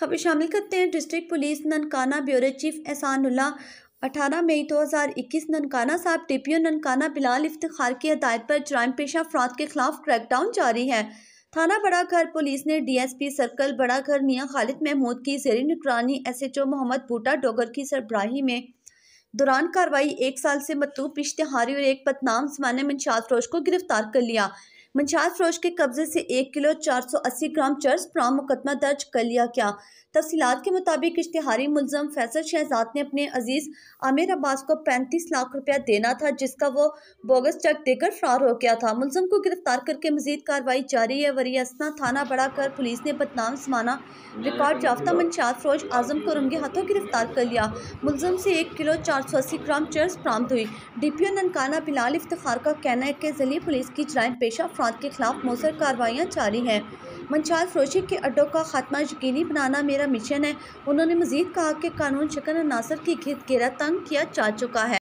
खबर शामिल करते हैं district police Nankana bureau chief Ehsanullah अठारह मई 2021 ननकाना साहब टीपीओ ननकाना बिलाल इफ्तार की हदायत पर जराइम पेशा अफराद के खिलाफ क्रैकडाउन जारी है थाना बड़ा घर पुलिस ने डीएसपी सर्कल बड़ा घर मियाँ खालिद महमूद की जेर निगरानी ओ मोहम्मद बूटा डोगर की सरबराही में दौरान कार्रवाई एक साल से मतलूब इश्तहारी और एक बदनाम जमाने में रोज को गिरफ्तार कर लिया मंशाल फरोज के कब्जे से एक किलो चार सौ अस्सी ग्राम चर्च प्राम मुकदमा दर्ज कर लिया गया तफसीत के मुताबिक इश्तहारी मुलम फैसल शहजाद ने अपने अजीज़ आमिर अब्बास को पैंतीस लाख रुपया देना था जिसका वो बोगस चेक देकर फरार हो गया था मुलम को गिरफ्तार करके मजीद कार्रवाई जारी है वरियसना थाना बढ़ा कर पुलिस ने बदनाम समाना रिकॉर्ड याफ्ता मनशाद फरोज आजम को रंगे हाथों गिरफ्तार कर लिया मुलम से एक किलो चार सौ अस्सी ग्राम चर्च बरामद हुई D P O Nankana Bilal Iftar का कहना है कि जिले पुलिस की जराइम पेशा अफराद के खिलाफ मौसर कार्रवाइयाँ जारी हैं मंशाल फरोशी के अड्डों का खात्मा यकीनी बनाना मेरा मिशन है उन्होंने मजीद कहा कि कानून शिकन अनासर की गिरा तंग किया जा चुका है